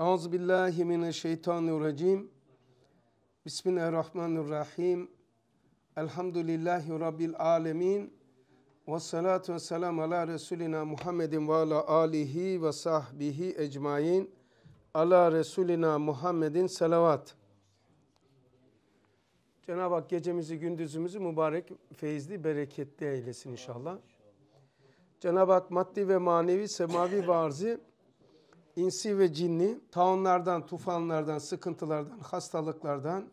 Auzu billahi mineşşeytanirracim. Bismillahirrahmanirrahim. Elhamdülillahi rabbil alamin. Ve salatu ve selam ala resulina Muhammedin ve ala alihi ve sahbihi ecmaîn. Ala resulina Muhammedin selavat. Cenab-ı Hak gecemizi, gündüzümüzü mübarek, feyizli, bereketli eylesin inşallah. Cenab-ı Hak maddi ve manevi, semavi ve arzi insi ve cinni taunlardan, tufanlardan, sıkıntılardan, hastalıklardan,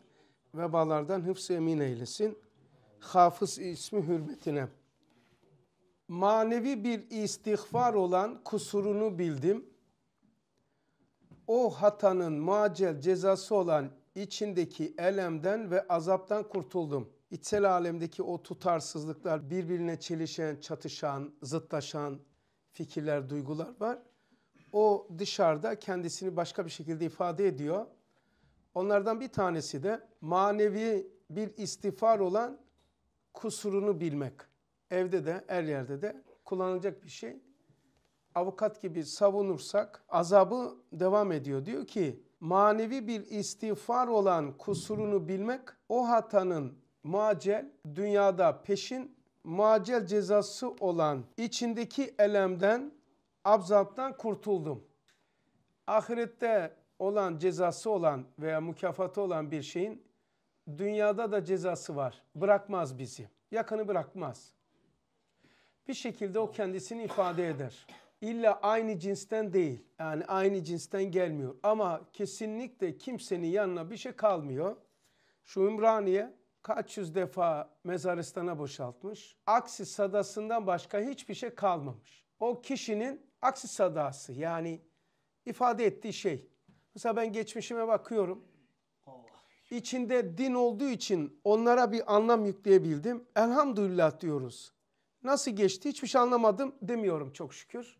vebalardan hıfz emin eylesin. Hafız ismi hürmetine. Manevi bir istihfar olan kusurunu bildim. O hatanın macel cezası olan içindeki elemden ve azaptan kurtuldum. İçsel alemdeki o tutarsızlıklar, birbirine çelişen, çatışan, zıtlaşan fikirler, duygular var o dışarıda kendisini başka bir şekilde ifade ediyor. Onlardan bir tanesi de manevi bir istiğfar olan kusurunu bilmek. Evde de her yerde de kullanılacak bir şey. Avukat gibi savunursak azabı devam ediyor. Diyor ki manevi bir istiğfar olan kusurunu bilmek o hatanın macel dünyada peşin macel cezası olan içindeki elemden Abzaptan kurtuldum. Ahirette olan cezası olan veya mükafatı olan bir şeyin dünyada da cezası var. Bırakmaz bizi. Yakını bırakmaz. Bir şekilde o kendisini ifade eder. İlla aynı cinsten değil. Yani aynı cinsten gelmiyor. Ama kesinlikle kimsenin yanına bir şey kalmıyor. Şu Ümraniye kaç yüz defa mezaristana boşaltmış. Aksi sadasından başka hiçbir şey kalmamış. O kişinin aksi sadası yani ifade ettiği şey. Mesela ben geçmişime bakıyorum. İçinde din olduğu için onlara bir anlam yükleyebildim. Elhamdülillah diyoruz. Nasıl geçti hiçbir şey anlamadım demiyorum çok şükür.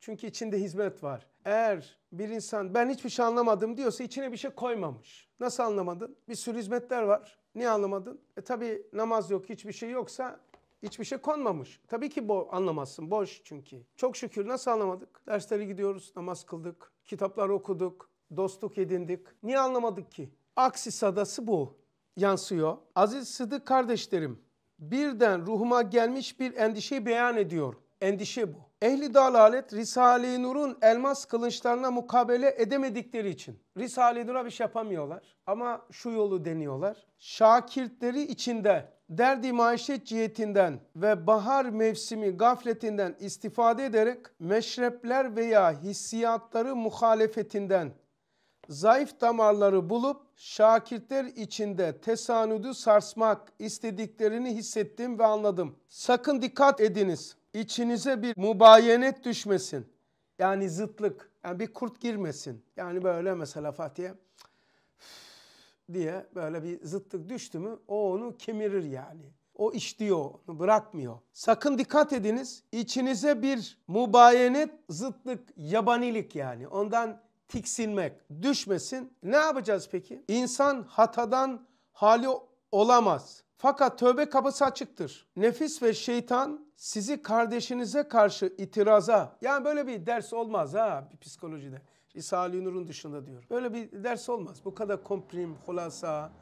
Çünkü içinde hizmet var. Eğer bir insan ben hiçbir şey anlamadım diyorsa içine bir şey koymamış. Nasıl anlamadın? Bir sürü hizmetler var. Niye anlamadın? E tabi namaz yok hiçbir şey yoksa Hiçbir şey konmamış. Tabii ki bo anlamazsın. Boş çünkü. Çok şükür nasıl anlamadık? Derslere gidiyoruz, namaz kıldık, kitaplar okuduk, dostluk edindik. Niye anlamadık ki? Aksis adası bu. Yansıyor. Aziz Sıdık kardeşlerim, birden ruhuma gelmiş bir endişeyi beyan ediyor. Endişe bu. Ehli dalalet Risale-i Nur'un elmas kılıçlarına mukabele edemedikleri için. Risale-i Nur'a bir şey yapamıyorlar ama şu yolu deniyorlar. Şakirtleri içinde derdi maişet cihetinden ve bahar mevsimi gafletinden istifade ederek meşrepler veya hissiyatları muhalefetinden zayıf damarları bulup şakirtler içinde tesanüdü sarsmak istediklerini hissettim ve anladım. Sakın dikkat ediniz. İçinize bir mübayenet düşmesin. Yani zıtlık. Yani bir kurt girmesin. Yani böyle mesela Fatih'e diye böyle bir zıttık düştü mü o onu kemirir yani. O işliyor, onu bırakmıyor. Sakın dikkat ediniz içinize bir mubayenet, zıtlık, yabanilik yani ondan tiksinmek düşmesin. Ne yapacağız peki? İnsan hatadan hali olamaz. Fakat tövbe kapısı açıktır. Nefis ve şeytan sizi kardeşinize karşı itiraza yani böyle bir ders olmaz ha psikolojide. Risale-i Nur'un dışında diyor. Böyle bir ders olmaz. Bu kadar komprim, hulasa,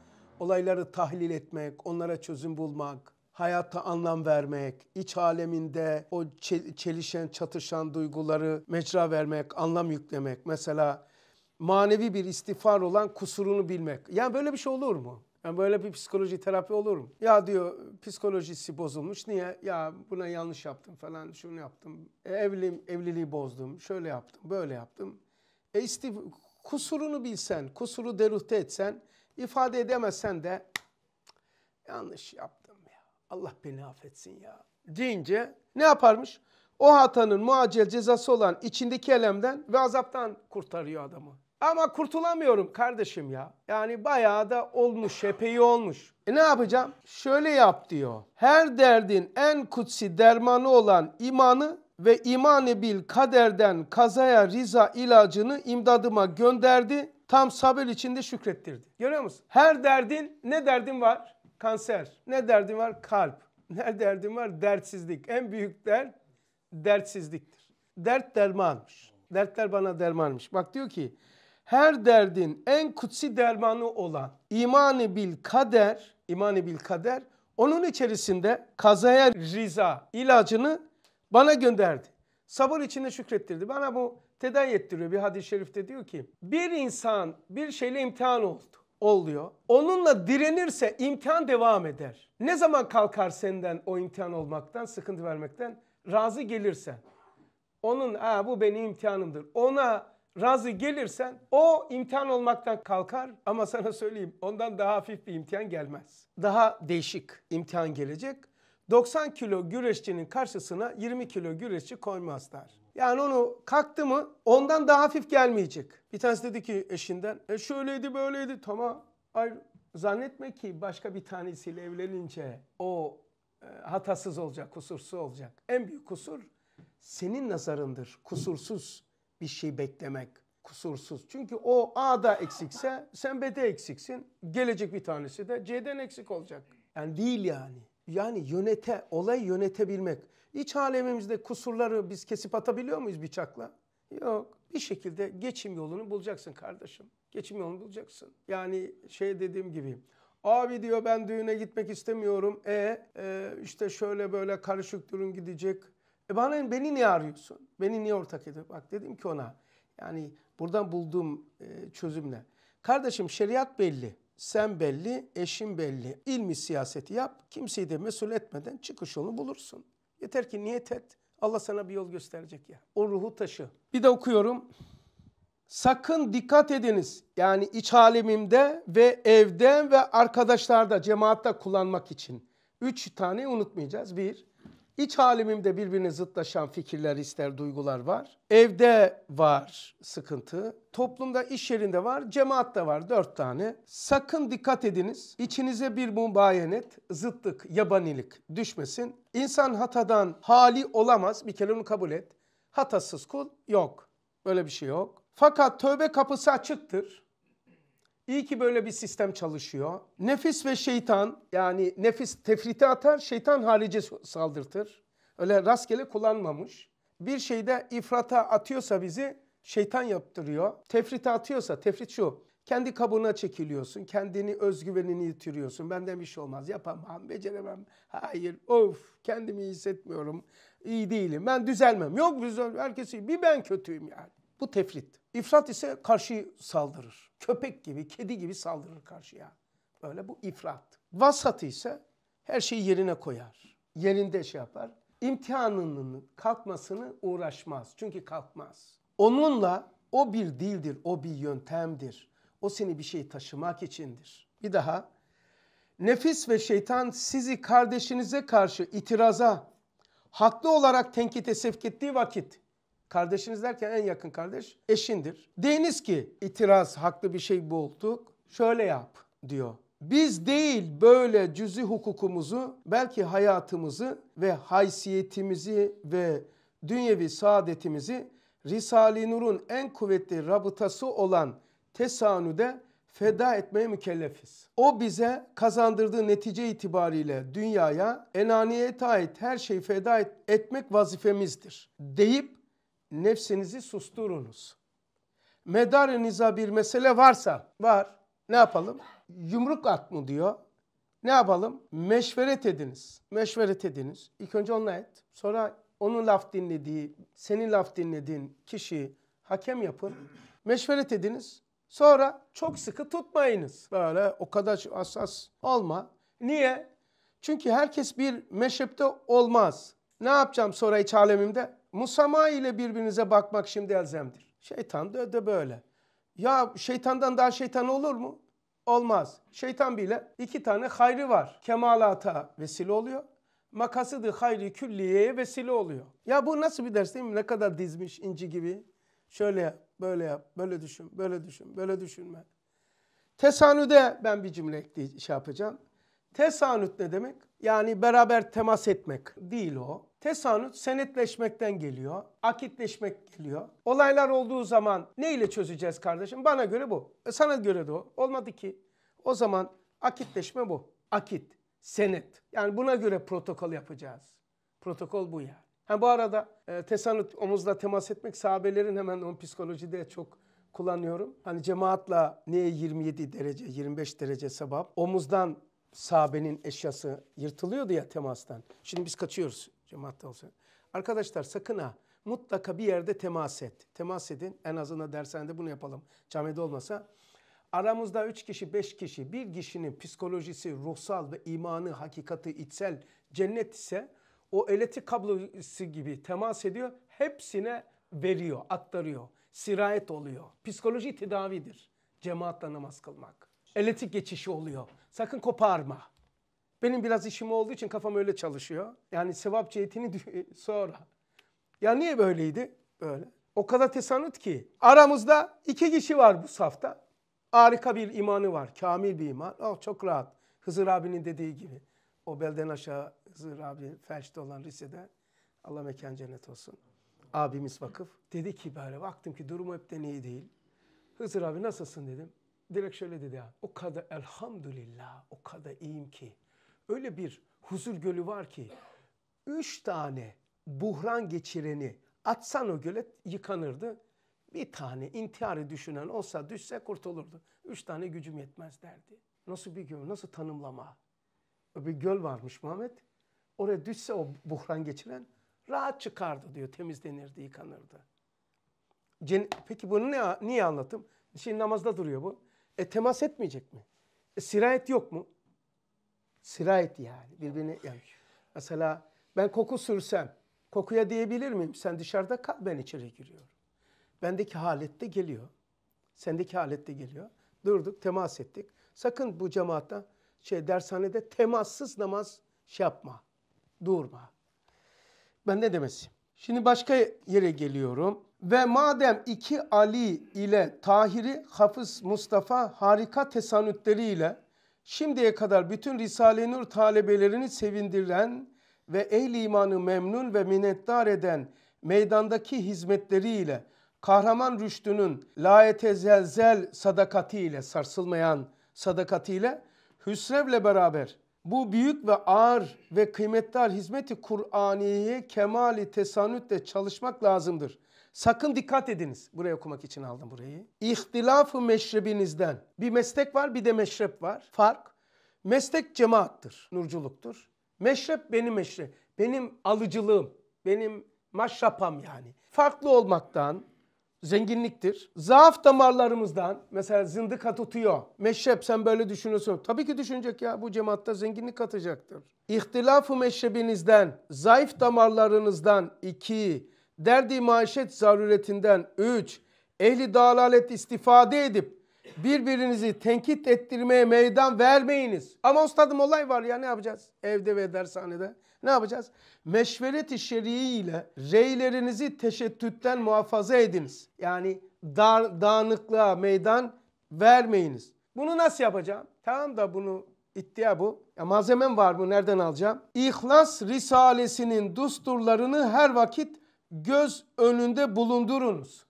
olayları tahlil etmek, onlara çözüm bulmak, hayata anlam vermek, iç aleminde o çelişen, çatışan duyguları mecra vermek, anlam yüklemek. Mesela manevi bir istifar olan kusurunu bilmek. Yani böyle bir şey olur mu? Yani böyle bir psikoloji terapi olur mu? Ya diyor psikolojisi bozulmuş. Niye? Ya buna yanlış yaptım falan şunu yaptım. E, evlim, evliliği bozdum. Şöyle yaptım, böyle yaptım. E istif kusurunu bilsen, kusuru deruhte etsen, ifade edemezsen de yanlış yaptım ya. Allah beni affetsin ya deyince ne yaparmış? O hatanın muacil cezası olan içindeki elemden ve azaptan kurtarıyor adamı. Ama kurtulamıyorum kardeşim ya. Yani bayağı da olmuş, epey olmuş. E ne yapacağım? Şöyle yap diyor. Her derdin en kutsi dermanı olan imanı ve imane bil kaderden kazaya riza ilacını imdadıma gönderdi. Tam sabır içinde şükrettirdi. Görüyor musun? Her derdin ne derdin var? Kanser. Ne derdin var? Kalp. Ne derdin var? Dertsizlik. En büyük dert dertsizliktir. Dert dermanmış. Dertler bana dermanmış. Bak diyor ki her derdin en kutsi dermanı olan imanı bil kader, imanı bil kader onun içerisinde kazaya riza ilacını bana gönderdi. Sabır içinde şükrettirdi. Bana bu tedavi ettiriyor. Bir hadis-i şerifte diyor ki bir insan bir şeyle imtihan oldu oluyor. Onunla direnirse imtihan devam eder. Ne zaman kalkar senden o imtihan olmaktan, sıkıntı vermekten? Razı gelirsen. Onun ha, bu benim imtihanımdır. Ona razı gelirsen o imtihan olmaktan kalkar ama sana söyleyeyim ondan daha hafif bir imtihan gelmez. Daha değişik imtihan gelecek 90 kilo güreşçinin karşısına 20 kilo güreşçi koymazlar. Yani onu kalktı mı ondan daha hafif gelmeyecek. Bir tanesi dedi ki eşinden e şöyleydi böyleydi tamam. Ay, zannetme ki başka bir tanesiyle evlenince o e, hatasız olacak, kusursuz olacak. En büyük kusur senin nazarındır. Kusursuz bir şey beklemek. Kusursuz. Çünkü o A'da eksikse sen B'de eksiksin. Gelecek bir tanesi de C'den eksik olacak. Yani değil yani. Yani yönete, olay yönetebilmek. İç alemimizde kusurları biz kesip atabiliyor muyuz bıçakla? Yok. Bir şekilde geçim yolunu bulacaksın kardeşim. Geçim yolunu bulacaksın. Yani şey dediğim gibi Abi diyor ben düğüne gitmek istemiyorum. E, e işte şöyle böyle karışık durum gidecek. E bana beni niye arıyorsun? Beni niye ortak ediyor? Bak dedim ki ona. Yani buradan bulduğum e, çözümle. Kardeşim şeriat belli. Sen belli, eşin belli. İlmi siyaseti yap. Kimseyi de mesul etmeden çıkış yolunu bulursun. Yeter ki niyet et. Allah sana bir yol gösterecek ya. O ruhu taşı. Bir de okuyorum. Sakın dikkat ediniz. Yani iç alemimde ve evde ve arkadaşlarda, cemaatte kullanmak için. Üç tane unutmayacağız. Bir, İç halimimde birbirine zıtlaşan fikirler, ister duygular var. Evde var sıkıntı. Toplumda, iş yerinde var. Cemaatte var dört tane. Sakın dikkat ediniz. İçinize bir mumbayenet, zıtlık, yabanilik düşmesin. İnsan hatadan hali olamaz. Bir kere onu kabul et. Hatasız kul yok. Böyle bir şey yok. Fakat tövbe kapısı açıktır. İyi ki böyle bir sistem çalışıyor. Nefis ve şeytan yani nefis tefrite atar, şeytan harice saldırtır. Öyle rastgele kullanmamış. Bir şeyde ifrata atıyorsa bizi şeytan yaptırıyor. Tefrite atıyorsa, tefrit şu. Kendi kabuğuna çekiliyorsun, kendini özgüvenini yitiriyorsun. Benden bir şey olmaz, yapamam, beceremem. Hayır, of kendimi iyi hissetmiyorum, iyi değilim, ben düzelmem. Yok düzel, herkesi, bir ben kötüyüm yani. Bu tefrit. İfrat ise karşı saldırır. Köpek gibi, kedi gibi saldırır karşıya. Böyle bu ifrat. Vasat ise her şeyi yerine koyar. Yerinde şey yapar. İmtihanının kalkmasını uğraşmaz. Çünkü kalkmaz. Onunla o bir dildir, o bir yöntemdir. O seni bir şey taşımak içindir. Bir daha. Nefis ve şeytan sizi kardeşinize karşı itiraza, haklı olarak tenkite sevk ettiği vakit Kardeşiniz derken en yakın kardeş eşindir. Deyiniz ki itiraz haklı bir şey bulduk. Şöyle yap diyor. Biz değil böyle cüzi hukukumuzu belki hayatımızı ve haysiyetimizi ve dünyevi saadetimizi Risale-i Nur'un en kuvvetli rabıtası olan tesanüde feda etmeye mükellefiz. O bize kazandırdığı netice itibariyle dünyaya enaniyete ait her şeyi feda et, etmek vazifemizdir deyip nefsinizi susturunuz. Medarınıza bir mesele varsa var ne yapalım? Yumruk at mı diyor. Ne yapalım? Meşveret ediniz. Meşveret ediniz. İlk önce onunla et. Sonra onun laf dinlediği, senin laf dinlediğin kişi, hakem yapın. Meşveret ediniz. Sonra çok sıkı tutmayınız. Böyle o kadar hassas olma. Niye? Çünkü herkes bir meşrepte olmaz. Ne yapacağım sonra iç alemimde? musama ile birbirinize bakmak şimdi elzemdir. Şeytan da öde böyle. Ya şeytandan daha şeytan olur mu? Olmaz. Şeytan bile iki tane hayrı var. Kemalata vesile oluyor. Makasıdı hayri külliyeye vesile oluyor. Ya bu nasıl bir ders değil mi? Ne kadar dizmiş inci gibi. Şöyle yap, böyle yap, böyle düşün, böyle düşün, böyle düşünme. Tesanüde ben bir cümle şey yapacağım. Tesanüt ne demek? Yani beraber temas etmek değil o. Tesanüt senetleşmekten geliyor. Akitleşmek geliyor. Olaylar olduğu zaman ne ile çözeceğiz kardeşim? Bana göre bu. E sana göre de o. Olmadı ki. O zaman akitleşme bu. Akit, senet. Yani buna göre protokol yapacağız. Protokol bu yani. Ha bu arada e, tesanüt omuzla temas etmek sahabelerin hemen on psikolojide çok kullanıyorum. Hani cemaatla niye 27 derece, 25 derece sebap? Omuzdan sahabenin eşyası yırtılıyordu ya temastan. Şimdi biz kaçıyoruz cemaatten şey, olsun. Arkadaşlar sakın ha mutlaka bir yerde temas et. Temas edin. En azından dershanede bunu yapalım. Camide olmasa. Aramızda üç kişi, beş kişi, bir kişinin psikolojisi, ruhsal ve imanı, hakikati, içsel cennet ise o elektrik kablosu gibi temas ediyor. Hepsine veriyor, aktarıyor. Sirayet oluyor. Psikoloji tedavidir. Cemaatle namaz kılmak. Elektrik geçişi oluyor. Sakın koparma. Benim biraz işim olduğu için kafam öyle çalışıyor. Yani sevap cihetini sonra. Ya niye böyleydi? Böyle. O kadar tesanüt ki. Aramızda iki kişi var bu safta. Harika bir imanı var. Kamil bir iman. Oh, çok rahat. Hızır abinin dediği gibi. O belden aşağı Hızır abi felçte olan lisede. Allah mekan cennet olsun. Abimiz vakıf. Dedi ki böyle baktım ki durumu hepten iyi değil. Hızır abi nasılsın dedim. Direkt şöyle dedi ya. O kadar elhamdülillah o kadar iyiyim ki öyle bir huzur gölü var ki üç tane buhran geçireni atsan o göle yıkanırdı. Bir tane intiharı düşünen olsa düşse kurtulurdu. Üç tane gücüm yetmez derdi. Nasıl bir göl, nasıl tanımlama? Bir göl varmış Muhammed. Oraya düşse o buhran geçiren rahat çıkardı diyor. Temizlenirdi, yıkanırdı. Peki bunu ne, niye anlattım? Şimdi namazda duruyor bu. E temas etmeyecek mi? E, sirayet yok mu? Sirayet yani. Birbirine yani. Mesela ben koku sürsem kokuya diyebilir miyim? Sen dışarıda kal ben içeri giriyorum. Bendeki halette geliyor. Sendeki halette geliyor. Durduk temas ettik. Sakın bu cemaatta şey dershanede temassız namaz şey yapma. Durma. Ben ne demesi? Şimdi başka yere geliyorum. Ve madem iki Ali ile Tahir'i Hafız Mustafa harika tesanütleriyle Şimdiye kadar bütün Risale-i Nur talebelerini sevindiren ve ehli imanı memnun ve minnettar eden meydandaki hizmetleriyle kahraman rüştünün zelzel sadakatiyle sarsılmayan sadakatiyle Hüsrev'le beraber bu büyük ve ağır ve kıymetli hizmeti Kur'aniye kemali tesanütle çalışmak lazımdır. Sakın dikkat ediniz. Buraya okumak için aldım burayı. İhtilafı meşrebinizden. Bir meslek var bir de meşrep var. Fark. Meslek cemaattır, nurculuktur. Meşrep benim meşrep. Benim alıcılığım, benim maşrapam yani. Farklı olmaktan, zenginliktir. Zaaf damarlarımızdan mesela zındıka tutuyor. Meşrep sen böyle düşünüyorsun. Tabii ki düşünecek ya bu cemaatta zenginlik katacaktır. İhtilafı meşrebinizden, zayıf damarlarınızdan iki, derdi maişet zaruretinden 3. Ehli dalalet istifade edip birbirinizi tenkit ettirmeye meydan vermeyiniz. Ama ustadım olay var ya ne yapacağız? Evde ve dershanede ne yapacağız? Meşvereti şerii ile reylerinizi teşettütten muhafaza ediniz. Yani dar, dağınıklığa meydan vermeyiniz. Bunu nasıl yapacağım? Tamam da bunu iddia bu. Ya malzemem var mı? Nereden alacağım? İhlas Risalesinin dusturlarını her vakit göz önünde bulundurunuz.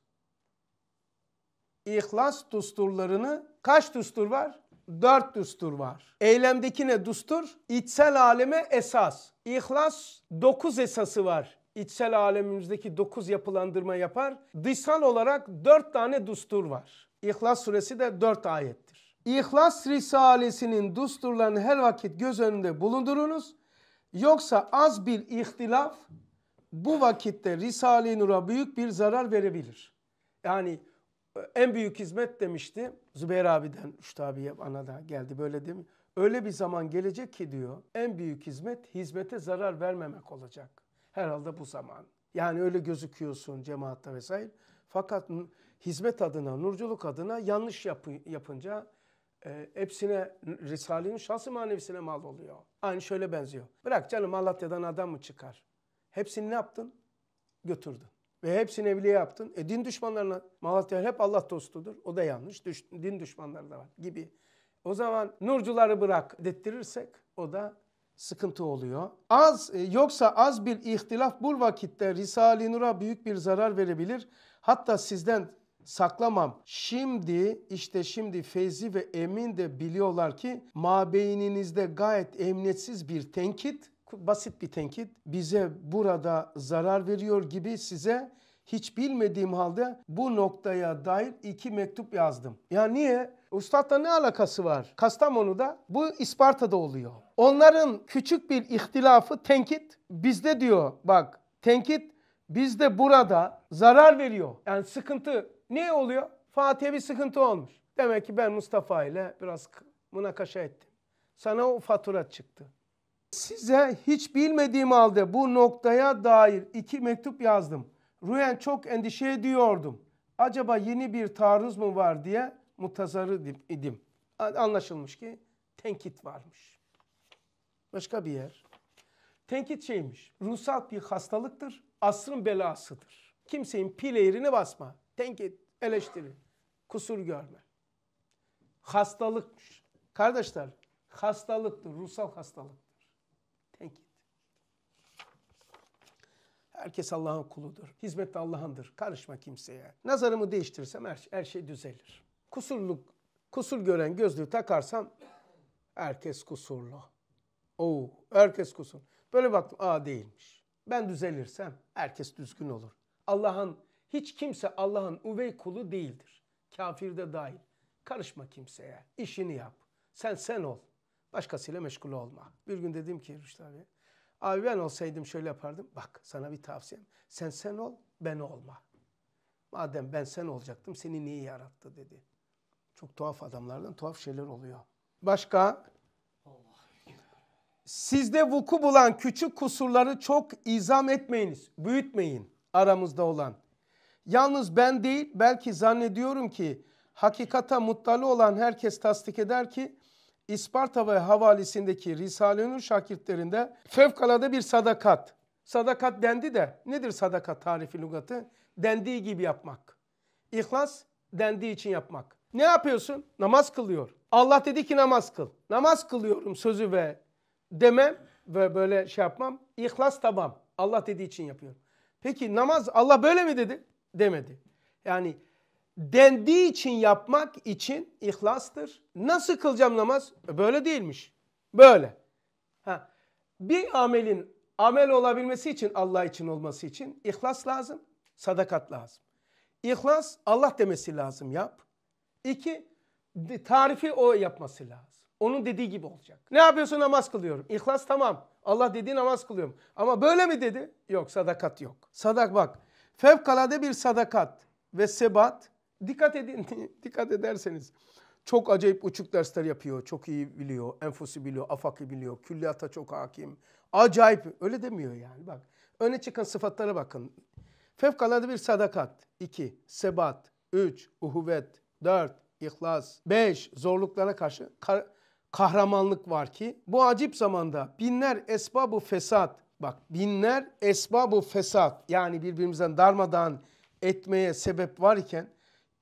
İhlas dusturlarını kaç dustur var? Dört dustur var. Eylemdeki ne dustur? İçsel aleme esas. İhlas dokuz esası var. İçsel alemimizdeki dokuz yapılandırma yapar. Dışsal olarak dört tane dustur var. İhlas suresi de dört ayettir. İhlas Risalesi'nin dusturlarını her vakit göz önünde bulundurunuz. Yoksa az bir ihtilaf bu vakitte Risale-i Nur'a büyük bir zarar verebilir. Yani e, en büyük hizmet demişti Zübeyir abiden, Rüştü abiye bana da geldi böyle değil mi? Öyle bir zaman gelecek ki diyor en büyük hizmet hizmete zarar vermemek olacak. Herhalde bu zaman. Yani öyle gözüküyorsun cemaatta vesaire. Fakat hizmet adına, nurculuk adına yanlış yapı, yapınca e, hepsine Risale'nin şahsı manevisine mal oluyor. Aynı şöyle benziyor. Bırak canım Malatya'dan adam mı çıkar? Hepsini ne yaptın? Götürdün. Ve hepsini evliye yaptın. E din düşmanlarına Malatya hep Allah dostudur. O da yanlış. Düş, din düşmanları da var gibi. O zaman nurcuları bırak dettirirsek o da sıkıntı oluyor. Az e, yoksa az bir ihtilaf bu vakitte Risale-i Nur'a büyük bir zarar verebilir. Hatta sizden saklamam. Şimdi işte şimdi Feyzi ve Emin de biliyorlar ki mabeyninizde gayet emniyetsiz bir tenkit basit bir tenkit. Bize burada zarar veriyor gibi size hiç bilmediğim halde bu noktaya dair iki mektup yazdım. Ya niye? Üstad'la ne alakası var? Kastamonu'da bu İsparta'da oluyor. Onların küçük bir ihtilafı tenkit bizde diyor bak tenkit bizde burada zarar veriyor. Yani sıkıntı ne oluyor? Fatih'e bir sıkıntı olmuş. Demek ki ben Mustafa ile biraz mınakaşa ettim. Sana o fatura çıktı. Size hiç bilmediğim halde bu noktaya dair iki mektup yazdım. Ruhen çok endişe ediyordum. Acaba yeni bir taarruz mu var diye mutazarı idim. Anlaşılmış ki tenkit varmış. Başka bir yer. Tenkit şeymiş. Ruhsal bir hastalıktır. Asrın belasıdır. Kimsenin pileğrini basma. Tenkit, eleştiri, kusur görme. Hastalıkmış. Kardeşler hastalıktır. Ruhsal hastalık. Terk et. Herkes Allah'ın kuludur. Hizmet Allah'ındır. Karışma kimseye. Nazarımı değiştirsem her, her şey düzelir. Kusurluk, kusur gören gözlüğü takarsam herkes kusurlu. Oo, herkes kusur. Böyle baktım, aa değilmiş. Ben düzelirsem herkes düzgün olur. Allah'ın, hiç kimse Allah'ın uvey kulu değildir. Kafir de dahil. Karışma kimseye. İşini yap. Sen sen ol. Başkasıyla meşgul olma. Bir gün dedim ki Rüştü abi, abi ben olsaydım şöyle yapardım. Bak sana bir tavsiyem. Sen sen ol, ben olma. Madem ben sen olacaktım, seni niye yarattı dedi. Çok tuhaf adamlardan tuhaf şeyler oluyor. Başka? Sizde vuku bulan küçük kusurları çok izam etmeyiniz, büyütmeyin aramızda olan. Yalnız ben değil, belki zannediyorum ki hakikata muttali olan herkes tasdik eder ki İsparta ve havalisindeki Risale-i Nur şakirtlerinde fevkalade bir sadakat. Sadakat dendi de nedir sadakat tarifi lügatı? Dendiği gibi yapmak. İhlas dendiği için yapmak. Ne yapıyorsun? Namaz kılıyor. Allah dedi ki namaz kıl. Namaz kılıyorum sözü ve demem ve böyle şey yapmam. İhlas tamam. Allah dediği için yapıyorum. Peki namaz Allah böyle mi dedi? Demedi. Yani dendiği için yapmak için ihlastır. Nasıl kılacağım namaz? Böyle değilmiş. Böyle. Ha. Bir amelin amel olabilmesi için Allah için olması için ihlas lazım, sadakat lazım. İhlas Allah demesi lazım yap. İki, tarifi o yapması lazım. Onun dediği gibi olacak. Ne yapıyorsun namaz kılıyorum. İhlas tamam. Allah dediği namaz kılıyorum. Ama böyle mi dedi? Yok sadakat yok. Sadak bak. Fevkalade bir sadakat ve sebat Dikkat edin, dikkat ederseniz çok acayip uçuk dersler yapıyor. Çok iyi biliyor, enfosu biliyor, afakı biliyor, külliyata çok hakim. Acayip, öyle demiyor yani bak. Öne çıkan sıfatlara bakın. Fevkalade bir sadakat. 2. Sebat. 3. Uhuvvet. 4. İhlas. 5. Zorluklara karşı kar kahramanlık var ki bu acip zamanda binler esbabu fesat bak binler esbabu fesat yani birbirimizden darmadan etmeye sebep varken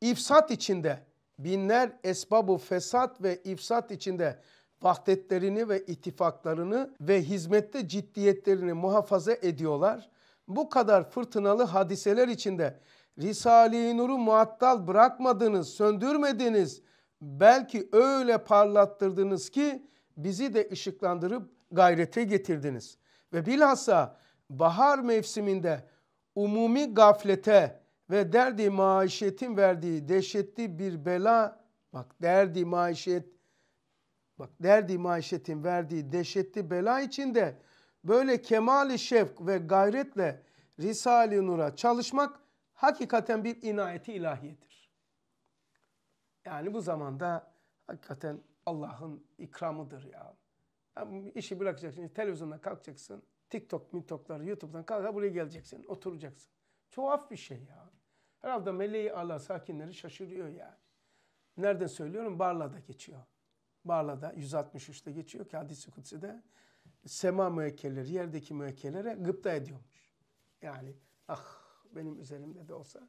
ifsat içinde binler esbabu fesat ve ifsat içinde vahdetlerini ve ittifaklarını ve hizmette ciddiyetlerini muhafaza ediyorlar. Bu kadar fırtınalı hadiseler içinde Risale-i Nur'u muattal bırakmadınız, söndürmediniz. Belki öyle parlattırdınız ki bizi de ışıklandırıp gayrete getirdiniz. Ve bilhassa bahar mevsiminde umumi gaflete, ve derdi maişetin verdiği dehşetli bir bela bak derdi maişet bak derdi maişetin verdiği dehşetli bela içinde böyle kemali şefk ve gayretle Risale-i Nur'a çalışmak hakikaten bir inayeti ilahiyedir. Yani bu zamanda hakikaten Allah'ın ikramıdır ya. Yani işi bırakacaksın, televizyondan kalkacaksın, TikTok, MinTok'ları, YouTube'dan kalkar buraya geleceksin, oturacaksın. Tuhaf bir şey ya. Herhalde meleği Allah sakinleri şaşırıyor yani. Nereden söylüyorum? Barla'da geçiyor. Barla'da 163'te geçiyor ki hadis-i kutsi'de sema müekkeleri, yerdeki müekkellere gıpta ediyormuş. Yani ah benim üzerimde de olsa.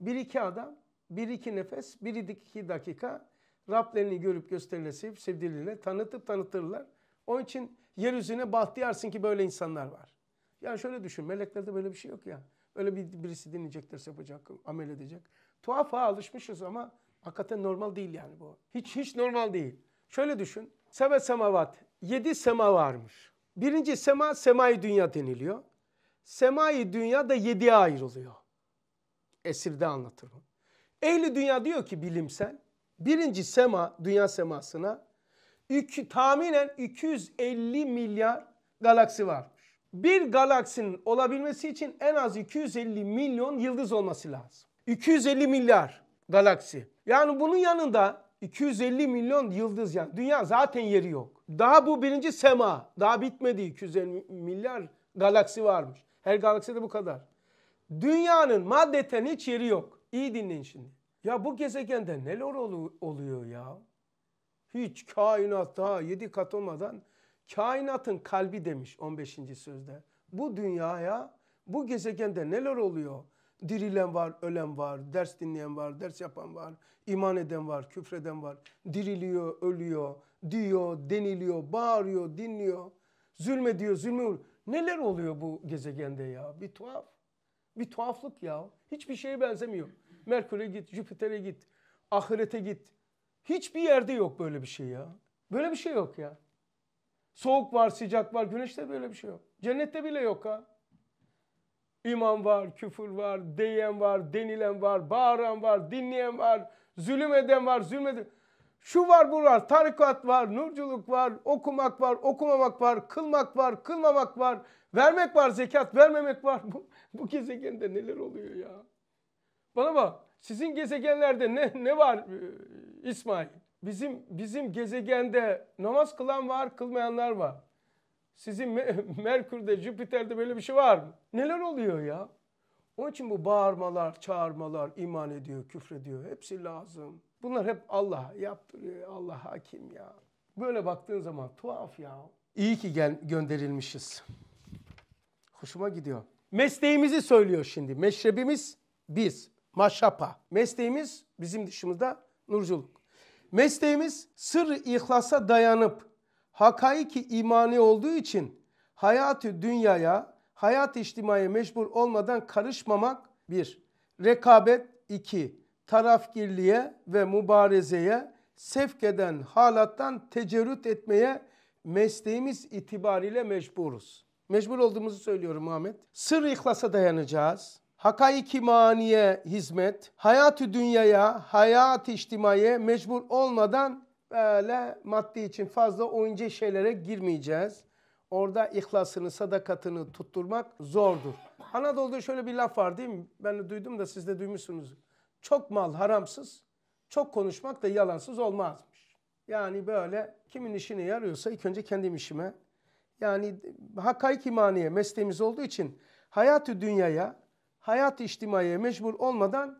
Bir iki adam, bir iki nefes, bir iki dakika Rablerini görüp gösterilesi sevdiliğine tanıtıp tanıtırlar. Onun için yeryüzüne bahtiyarsın ki böyle insanlar var. Yani şöyle düşün meleklerde böyle bir şey yok ya. Öyle bir birisi dinleyecek, ders yapacak, amel edecek. Tuhaf ha alışmışız ama hakikaten normal değil yani bu. Hiç hiç normal değil. Şöyle düşün. Sebe semavat. Yedi sema varmış. Birinci sema semai dünya deniliyor. Semai dünya da yediye ayrılıyor. Esirde anlatırım. Ehli dünya diyor ki bilimsel. Birinci sema, dünya semasına iki, tahminen 250 milyar galaksi var. Bir galaksinin olabilmesi için en az 250 milyon yıldız olması lazım. 250 milyar galaksi. Yani bunun yanında 250 milyon yıldız yani dünya zaten yeri yok. Daha bu birinci sema. Daha bitmedi 250 milyar galaksi varmış. Her galakside bu kadar. Dünyanın maddeten hiç yeri yok. İyi dinleyin şimdi. Ya bu gezegende neler oluyor ya? Hiç kainatta yedi kat olmadan Kainatın kalbi demiş 15. sözde. Bu dünyaya, bu gezegende neler oluyor? Dirilen var, ölen var, ders dinleyen var, ders yapan var, iman eden var, küfreden var. Diriliyor, ölüyor, diyor, deniliyor, bağırıyor, dinliyor. Zulme diyor, zulme oluyor. Neler oluyor bu gezegende ya? Bir tuhaf. Bir tuhaflık ya. Hiçbir şeye benzemiyor. Merkür'e git, Jüpiter'e git, ahirete git. Hiçbir yerde yok böyle bir şey ya. Böyle bir şey yok ya. Soğuk var, sıcak var. Güneşte böyle bir şey yok. Cennette bile yok ha. İman var, küfür var, değen var, denilen var, bağıran var, dinleyen var, zulüm eden var, zulmeden şu var bu var, tarikat var, nurculuk var, okumak var, okumamak var, kılmak var, kılmamak var, vermek var, zekat vermemek var. Bu, bu gezegende neler oluyor ya? Bana bak, sizin gezegenlerde ne, ne var e, İsmail? Bizim bizim gezegende namaz kılan var, kılmayanlar var. Sizin Merkür'de, Jüpiter'de böyle bir şey var mı? Neler oluyor ya? Onun için bu bağırmalar, çağırmalar, iman ediyor, küfrediyor. Hepsi lazım. Bunlar hep Allah yaptırıyor. Allah hakim ya. Böyle baktığın zaman tuhaf ya. İyi ki gel gönderilmişiz. Hoşuma gidiyor. Mesleğimizi söylüyor şimdi. Meşrebimiz biz. Maşapa. Mesleğimiz bizim dışımızda nurculuk. Mesleğimiz sır ihlasa dayanıp hakaiki imani olduğu için hayatı dünyaya, hayat içtimaiye mecbur olmadan karışmamak bir. Rekabet iki. Tarafgirliğe ve mübarezeye sevkeden halattan tecerrüt etmeye mesleğimiz itibariyle mecburuz. Mecbur olduğumuzu söylüyorum Ahmet. Sır ihlasa dayanacağız hakaiki maniye hizmet, hayatı dünyaya, hayat içtimaiye mecbur olmadan böyle maddi için fazla oyuncu şeylere girmeyeceğiz. Orada ihlasını, sadakatını tutturmak zordur. Anadolu'da şöyle bir laf var değil mi? Ben de duydum da siz de duymuşsunuz. Çok mal haramsız, çok konuşmak da yalansız olmazmış. Yani böyle kimin işine yarıyorsa ilk önce kendim işime. Yani hakaiki maniye mesleğimiz olduğu için hayatı dünyaya, hayat içtimaiye mecbur olmadan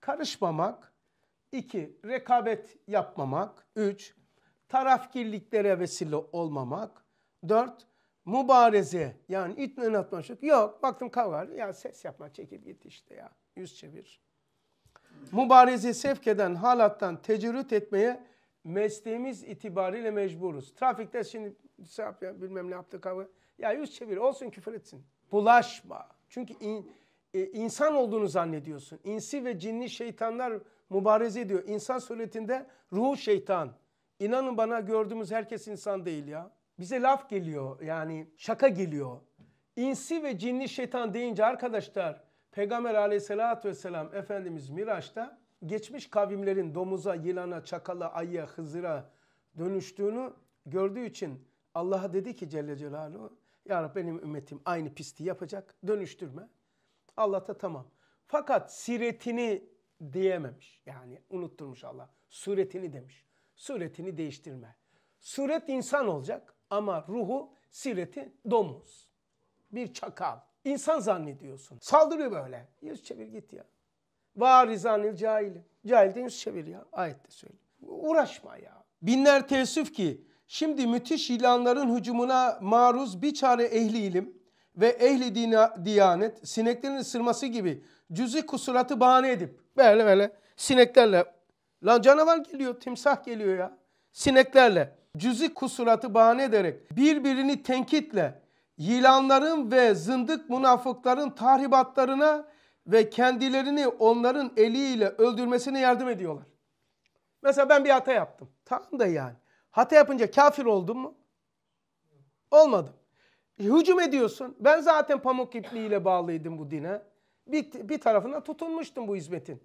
karışmamak. 2. Rekabet yapmamak. 3. Tarafgirliklere vesile olmamak. 4. Mübareze yani itmen atma Yok baktım kavga Ya ses yapma çekip git işte ya. Yüz çevir. Mübarezi sevk eden halattan tecerrüt etmeye mesleğimiz itibariyle mecburuz. Trafikte şimdi şey yap, bilmem ne yaptı kavga. Ya yüz çevir olsun küfür etsin. Bulaşma. Çünkü in, e, insan olduğunu zannediyorsun. İnsi ve cinli şeytanlar mübareze ediyor. İnsan suretinde ruhu şeytan. İnanın bana gördüğümüz herkes insan değil ya. Bize laf geliyor yani şaka geliyor. İnsi ve cinli şeytan deyince arkadaşlar Peygamber aleyhissalatü vesselam Efendimiz Miraç'ta geçmiş kavimlerin domuza, yılana, çakala, ayıya, hızıra dönüştüğünü gördüğü için Allah'a dedi ki Celle Celaluhu Ya Rabbi benim ümmetim aynı pisti yapacak dönüştürme. Allah'ta tamam. Fakat siretini diyememiş. Yani unutturmuş Allah. Suretini demiş. Suretini değiştirme. Suret insan olacak ama ruhu sireti domuz. Bir çakal. İnsan zannediyorsun. Saldırıyor böyle. Yüz çevir git ya. Varizanil cahili. Cahilden yüz çevir ya. Ayette söyle. Uğraşma ya. Binler teessüf ki şimdi müthiş ilanların hücumuna maruz bir çare ehli ilim ve ehli dina, diyanet sineklerin ısırması gibi cüzi kusuratı bahane edip böyle böyle sineklerle lan canavar geliyor, timsah geliyor ya. Sineklerle cüzi kusuratı bahane ederek birbirini tenkitle yılanların ve zındık münafıkların tahribatlarına ve kendilerini onların eliyle öldürmesine yardım ediyorlar. Mesela ben bir hata yaptım. Tamam da yani. Hata yapınca kafir oldum mu? Olmadım. E, hücum ediyorsun. Ben zaten pamuk ipliğiyle bağlıydım bu dine. Bir, bir tarafından tutunmuştum bu hizmetin.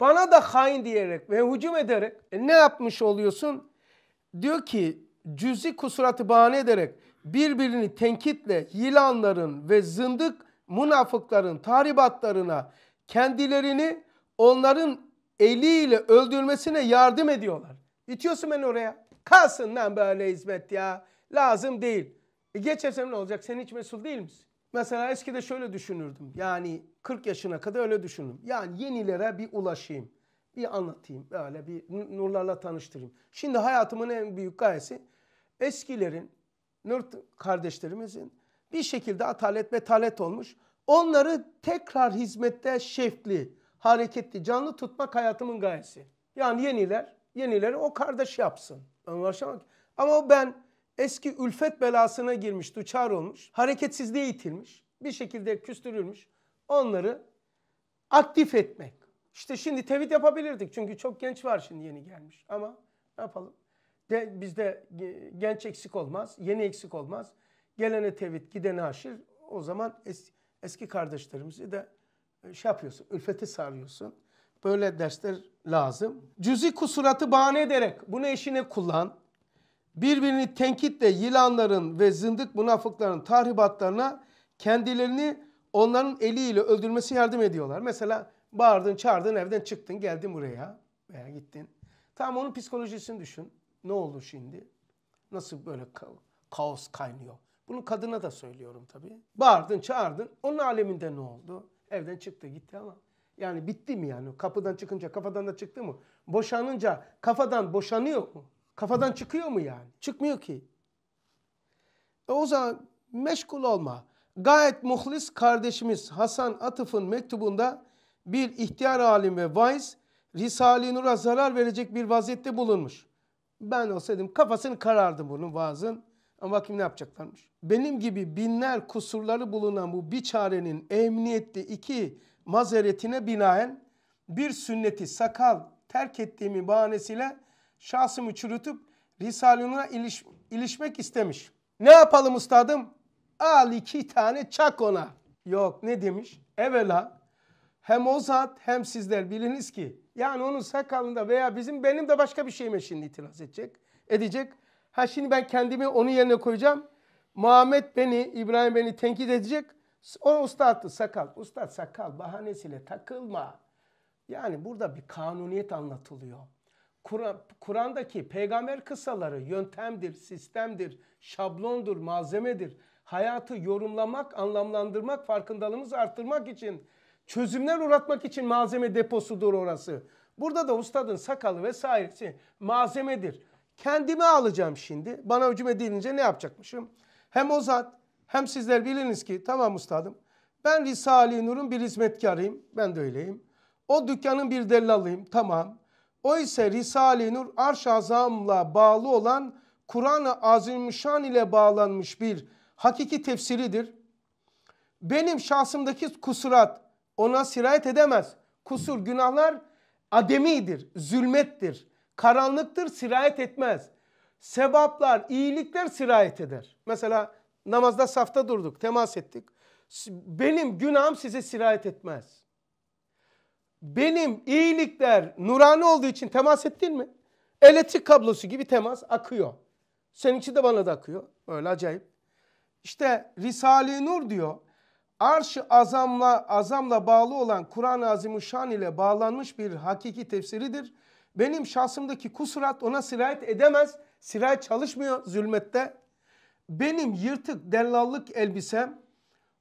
Bana da hain diyerek ve hücum ederek e, ne yapmış oluyorsun? Diyor ki cüzi kusuratı bahane ederek birbirini tenkitle yılanların ve zındık münafıkların tahribatlarına kendilerini onların eliyle öldürmesine yardım ediyorlar. İtiyorsun ben oraya. Kalsın lan böyle hizmet ya. Lazım değil. E geçersem ne olacak? Sen hiç mesul değil misin? Mesela eskide şöyle düşünürdüm. Yani 40 yaşına kadar öyle düşündüm. Yani yenilere bir ulaşayım. Bir anlatayım. Böyle bir nurlarla tanıştırayım. Şimdi hayatımın en büyük gayesi eskilerin, nur kardeşlerimizin bir şekilde atalet ve talet olmuş. Onları tekrar hizmette şefkli, hareketli, canlı tutmak hayatımın gayesi. Yani yeniler, yenileri o kardeş yapsın. Ben Anlaşamak. Ama ben Eski ülfet belasına girmiş, duçar olmuş. Hareketsizliğe itilmiş. Bir şekilde küstürülmüş. Onları aktif etmek. İşte şimdi tevhid yapabilirdik. Çünkü çok genç var şimdi yeni gelmiş. Ama ne yapalım? De, bizde genç eksik olmaz. Yeni eksik olmaz. Gelene tevhid, gidene haşir. O zaman es, eski kardeşlerimizi de e, şey yapıyorsun, ülfeti sarıyorsun. Böyle dersler lazım. Cüzi kusuratı bahane ederek bunu eşine kullan birbirini tenkitle yılanların ve zındık münafıkların tahribatlarına kendilerini onların eliyle öldürmesi yardım ediyorlar. Mesela bağırdın, çağırdın, evden çıktın, geldin buraya veya gittin. Tam onun psikolojisini düşün. Ne oldu şimdi? Nasıl böyle kaos kaynıyor? Bunu kadına da söylüyorum tabii. Bağırdın, çağırdın. Onun aleminde ne oldu? Evden çıktı, gitti ama yani bitti mi yani? Kapıdan çıkınca kafadan da çıktı mı? Boşanınca kafadan boşanıyor mu? Kafadan çıkıyor mu yani? Çıkmıyor ki. E o zaman meşgul olma. Gayet muhlis kardeşimiz Hasan Atıf'ın mektubunda bir ihtiyar alim ve vaiz Risale-i Nur'a zarar verecek bir vaziyette bulunmuş. Ben olsaydım kafasını karardım bunun vaazın. Ama bakayım ne yapacaklarmış. Benim gibi binler kusurları bulunan bu bir çarenin emniyette iki mazeretine binaen bir sünneti sakal terk ettiğimi bahanesiyle şahsımı çürütüp Risaluna iliş, ilişmek istemiş. Ne yapalım ustadım? Al iki tane çak ona. Yok ne demiş? Evvela hem o zat hem sizler biliniz ki yani onun sakalında veya bizim benim de başka bir şeyime şimdi itiraz edecek. Edecek. Ha şimdi ben kendimi onun yerine koyacağım. Muhammed beni, İbrahim beni tenkit edecek. O ustadı sakal. Ustad sakal bahanesiyle takılma. Yani burada bir kanuniyet anlatılıyor. Kur'an'daki peygamber kısaları yöntemdir, sistemdir, şablondur, malzemedir. Hayatı yorumlamak, anlamlandırmak, farkındalığımızı arttırmak için, çözümler uğratmak için malzeme deposudur orası. Burada da ustadın sakalı vesairesi malzemedir. Kendimi alacağım şimdi. Bana hücum edilince ne yapacakmışım? Hem o zat hem sizler biliniz ki tamam ustadım ben Risale-i Nur'un bir hizmetkarıyım. Ben de öyleyim. O dükkanın bir dellalıyım. Tamam. Oysa Risale-i Nur arş azamla bağlı olan Kur'an-ı Azimüşşan ile bağlanmış bir hakiki tefsiridir. Benim şahsımdaki kusurat ona sirayet edemez. Kusur, günahlar ademidir, zulmettir, karanlıktır, sirayet etmez. Sebaplar, iyilikler sirayet eder. Mesela namazda safta durduk, temas ettik. Benim günahım size sirayet etmez benim iyilikler nurani olduğu için temas ettin mi? Elektrik kablosu gibi temas akıyor. Senin için de bana da akıyor. Öyle acayip. İşte Risale-i Nur diyor. Arş-ı azamla, azamla bağlı olan Kur'an-ı Azimuşşan ile bağlanmış bir hakiki tefsiridir. Benim şahsımdaki kusurat ona sirayet edemez. Sirayet çalışmıyor zulmette. Benim yırtık dellallık elbisem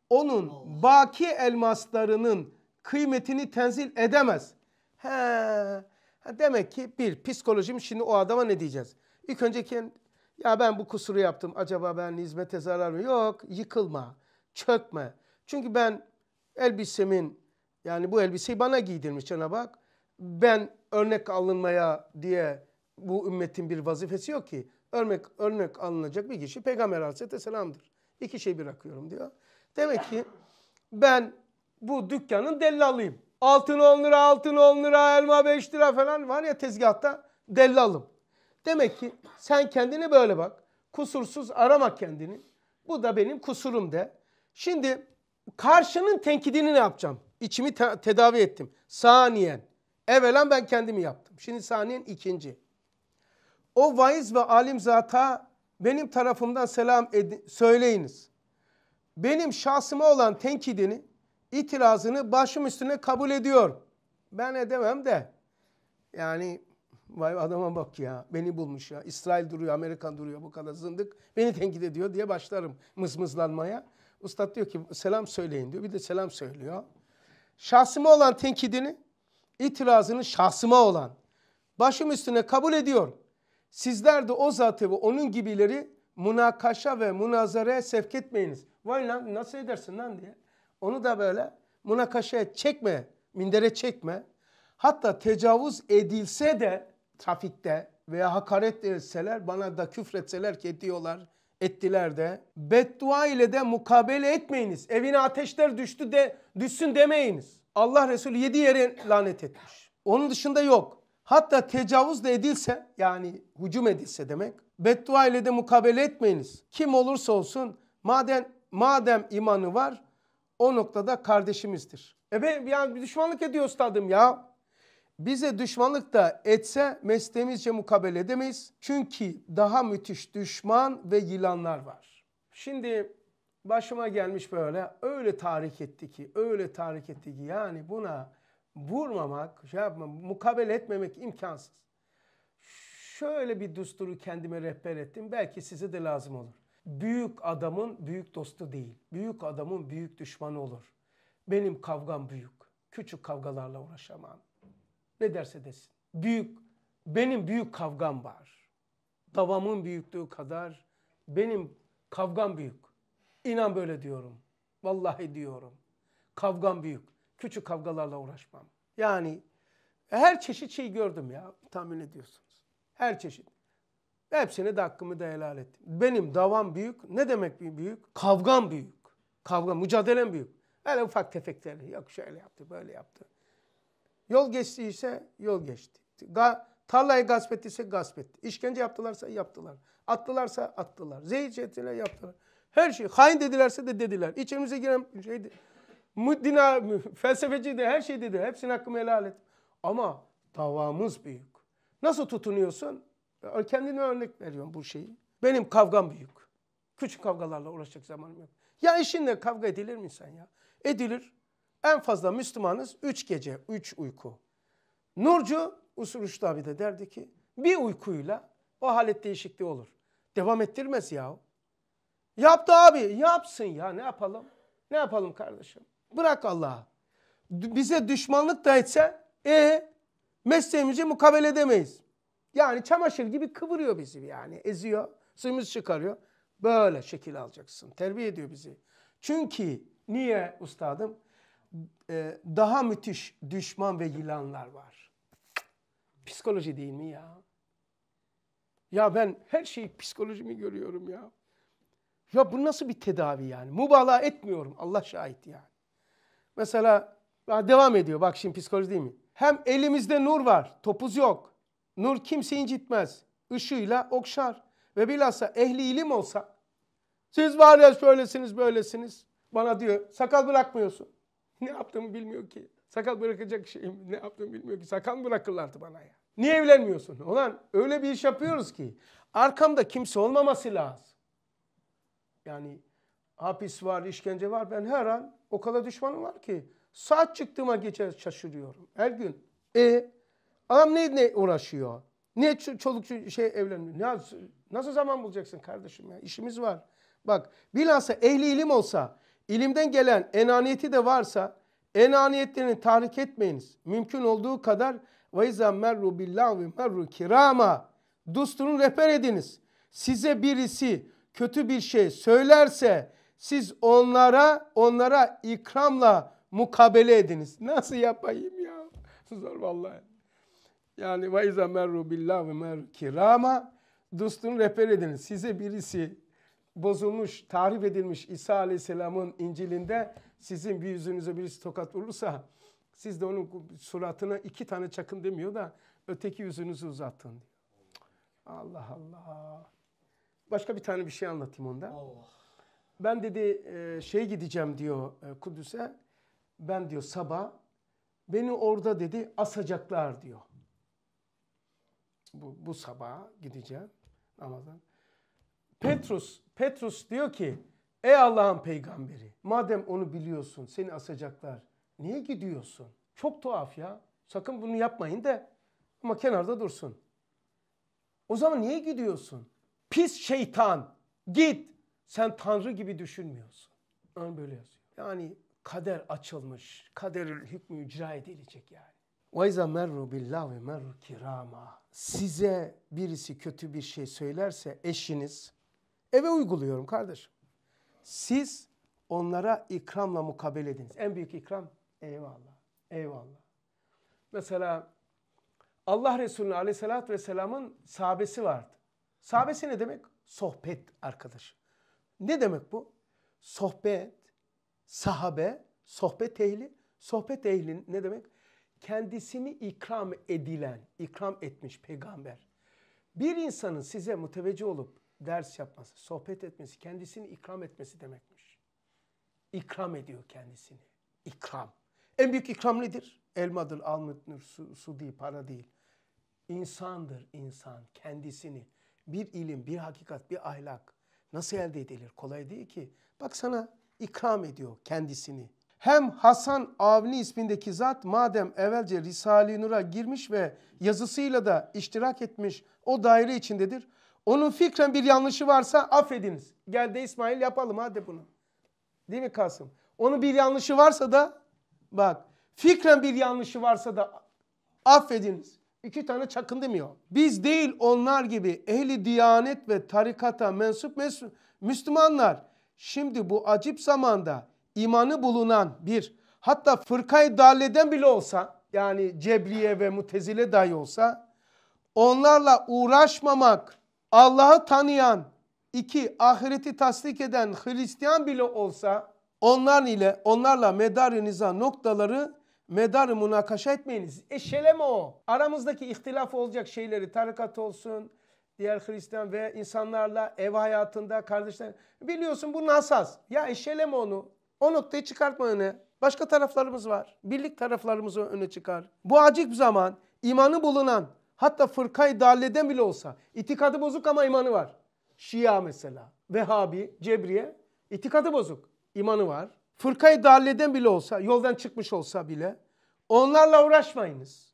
onun baki elmaslarının kıymetini tenzil edemez. He, ha demek ki bir psikolojim şimdi o adama ne diyeceğiz? İlk önceki ya ben bu kusuru yaptım acaba ben hizmete zarar mı? Yok yıkılma, çökme. Çünkü ben elbisemin yani bu elbiseyi bana giydirmiş Cenab-ı Hak. Ben örnek alınmaya diye bu ümmetin bir vazifesi yok ki. Örnek örnek alınacak bir kişi Peygamber Aleyhisselam'dır. İki şey bırakıyorum diyor. Demek ki ben bu dükkanın dellalıyım. Altın 10 lira, altın 10 lira, elma 5 lira falan var ya tezgahta dellalım. Demek ki sen kendini böyle bak. Kusursuz arama kendini. Bu da benim kusurum de. Şimdi karşının tenkidini ne yapacağım? İçimi te tedavi ettim. Saniyen. Evvelen ben kendimi yaptım. Şimdi saniyen ikinci. O vaiz ve alim zata benim tarafımdan selam söyleyiniz. Benim şahsıma olan tenkidini itirazını başım üstüne kabul ediyor. Ben edemem de yani vay adama bak ya beni bulmuş ya İsrail duruyor Amerikan duruyor bu kadar zındık beni tenkit ediyor diye başlarım mızmızlanmaya. Ustad diyor ki selam söyleyin diyor bir de selam söylüyor. Şahsıma olan tenkidini itirazını şahsıma olan başım üstüne kabul ediyor. Sizler de o zatı ve onun gibileri münakaşa ve münazaraya sevk etmeyiniz. Vay lan nasıl edersin lan diye. Onu da böyle münakaşaya çekme, mindere çekme. Hatta tecavüz edilse de trafikte veya hakaret edilseler, bana da küfretseler ki ediyorlar ettiler de beddua ile de mukabele etmeyiniz. Evine ateşler düştü de düşsün demeyiniz. Allah Resulü yedi yere lanet etmiş. Onun dışında yok. Hatta tecavüz de edilse yani hücum edilse demek beddua ile de mukabele etmeyiniz. Kim olursa olsun madem madem imanı var o noktada kardeşimizdir. E ben yani düşmanlık ediyor üstadım ya. Bize düşmanlık da etse mesleğimizce mukabele edemeyiz. Çünkü daha müthiş düşman ve yılanlar var. Şimdi başıma gelmiş böyle öyle tahrik etti ki öyle tahrik etti ki yani buna vurmamak şey yapmam mukabele etmemek imkansız. Şöyle bir düsturu kendime rehber ettim belki size de lazım olur büyük adamın büyük dostu değil. Büyük adamın büyük düşmanı olur. Benim kavgam büyük. Küçük kavgalarla uğraşamam. Ne derse desin. Büyük, benim büyük kavgam var. Davamın büyüklüğü kadar benim kavgam büyük. İnan böyle diyorum. Vallahi diyorum. Kavgam büyük. Küçük kavgalarla uğraşmam. Yani her çeşit şey gördüm ya. Tahmin ediyorsunuz. Her çeşit. Hepsini de hakkımı da helal ettim. Benim davam büyük. Ne demek büyük? Kavgam büyük. Kavga, mücadelem büyük. Öyle ufak tefekleri. Yok şöyle yaptı, böyle yaptı. Yol geçtiyse yol geçti. Ga tarlayı gasp ettiyse gasp etti. İşkence yaptılarsa yaptılar. Attılarsa attılar. Zehir ettiler yaptılar. Her şey. Hain dedilerse de dediler. İçimize giren şeydi. müddina felsefeci de her şey dedi. Hepsini hakkımı helal et. Ama davamız büyük. Nasıl tutunuyorsun? Kendine örnek veriyorum bu şeyi. Benim kavgam büyük. Küçük kavgalarla uğraşacak zamanım yok. Ya işinle kavga edilir mi sen ya? Edilir. En fazla Müslümanız üç gece, üç uyku. Nurcu Usul Rüştü abi de derdi ki bir uykuyla o halet değişikliği olur. Devam ettirmez ya Yaptı abi. Yapsın ya. Ne yapalım? Ne yapalım kardeşim? Bırak Allah'a. Bize düşmanlık da etse e mesleğimizi mukabele edemeyiz. Yani çamaşır gibi kıvırıyor bizi yani. Eziyor, suyumuz çıkarıyor. Böyle şekil alacaksın. Terbiye ediyor bizi. Çünkü niye ustadım? Ee, daha müthiş düşman ve yılanlar var. Psikoloji değil mi ya? Ya ben her şeyi psikolojimi görüyorum ya. Ya bu nasıl bir tedavi yani? Mübalağa etmiyorum. Allah şahit yani. Mesela devam ediyor. Bak şimdi psikoloji değil mi? Hem elimizde nur var. Topuz yok. Nur kimse incitmez. Işığıyla okşar. Ve bilhassa ehli ilim olsa siz var ya şöylesiniz böylesiniz. Bana diyor sakal bırakmıyorsun. Ne yaptığımı bilmiyor ki. Sakal bırakacak şeyim ne yaptığımı bilmiyor ki. Sakal mı bırakırlardı bana ya. Niye evlenmiyorsun? Ulan öyle bir iş yapıyoruz ki arkamda kimse olmaması lazım. Yani hapis var, işkence var. Ben her an o kadar düşmanım var ki. Saat çıktığıma geçer şaşırıyorum her gün. E Adam neyle uğraşıyor? Niye çoluk şey evlenmiyor? Ya, nasıl zaman bulacaksın kardeşim ya? İşimiz var. Bak bilhassa ehli ilim olsa, ilimden gelen enaniyeti de varsa enaniyetlerini tahrik etmeyiniz. Mümkün olduğu kadar ve izâ merru billâhi merru kirama dostunu rehber ediniz. Size birisi kötü bir şey söylerse siz onlara onlara ikramla mukabele ediniz. Nasıl yapayım ya? Zor vallahi. Yani ve izâ merru billah ve merru kirama. Dostunu rehber ediniz. Size birisi bozulmuş, tarif edilmiş İsa Aleyhisselam'ın İncil'inde sizin bir yüzünüze birisi tokat vurursa siz de onun suratına iki tane çakın demiyor da öteki yüzünüzü uzatın diyor. Allah Allah. Başka bir tane bir şey anlatayım onda. Ben dedi şey gideceğim diyor e, Kudüs'e. Ben diyor sabah beni orada dedi asacaklar diyor bu, bu sabah gideceğim namazdan. Petrus, Petrus diyor ki ey Allah'ın peygamberi madem onu biliyorsun seni asacaklar niye gidiyorsun? Çok tuhaf ya sakın bunu yapmayın de ama kenarda dursun. O zaman niye gidiyorsun? Pis şeytan git sen Tanrı gibi düşünmüyorsun. Yani böyle yazıyor. Yani kader açılmış. Kaderül hükmü icra edilecek yani. وَاِذَا مَرُّ بِاللّٰهِ مَرُّ كِرَامًا size birisi kötü bir şey söylerse eşiniz eve uyguluyorum kardeşim. Siz onlara ikramla mukabel ediniz. En büyük ikram eyvallah. Eyvallah. Mesela Allah Resulü Aleyhisselatü Vesselam'ın sahabesi vardı. Sahabesi ne demek? Sohbet arkadaş. Ne demek bu? Sohbet, sahabe, sohbet ehli. Sohbet ehli ne demek? kendisini ikram edilen, ikram etmiş peygamber. Bir insanın size müteveccih olup ders yapması, sohbet etmesi, kendisini ikram etmesi demekmiş. İkram ediyor kendisini. İkram. En büyük ikram nedir? Elmadır, almadır, su, su değil, para değil. İnsandır insan kendisini. Bir ilim, bir hakikat, bir ahlak nasıl elde edilir? Kolay değil ki. Bak sana ikram ediyor kendisini. Hem Hasan Avni ismindeki zat madem evvelce Risale-i Nur'a girmiş ve yazısıyla da iştirak etmiş o daire içindedir. Onun fikren bir yanlışı varsa affediniz. Gel de İsmail yapalım hadi bunu. Değil mi Kasım? Onun bir yanlışı varsa da bak fikren bir yanlışı varsa da affediniz. İki tane çakın demiyor. Biz değil onlar gibi ehli diyanet ve tarikata mensup Müslümanlar şimdi bu acip zamanda imanı bulunan bir hatta fırkayı dalleden bile olsa yani Cebriye ve Mutezile dahi olsa onlarla uğraşmamak Allah'ı tanıyan iki ahireti tasdik eden Hristiyan bile olsa onlar ile onlarla medarınıza noktaları medarı münakaşa etmeyiniz. Eşeleme o. Aramızdaki ihtilaf olacak şeyleri tarikat olsun, diğer Hristiyan ve insanlarla ev hayatında kardeşler biliyorsun bu hassas. Ya eşeleme onu. O noktayı çıkartma öne. Başka taraflarımız var. Birlik taraflarımızı öne çıkar. Bu acil zaman imanı bulunan hatta fırkayı dalleden bile olsa itikadı bozuk ama imanı var. Şia mesela, Vehhabi, Cebriye itikadı bozuk, imanı var. Fırkayı dalleden bile olsa, yoldan çıkmış olsa bile onlarla uğraşmayınız.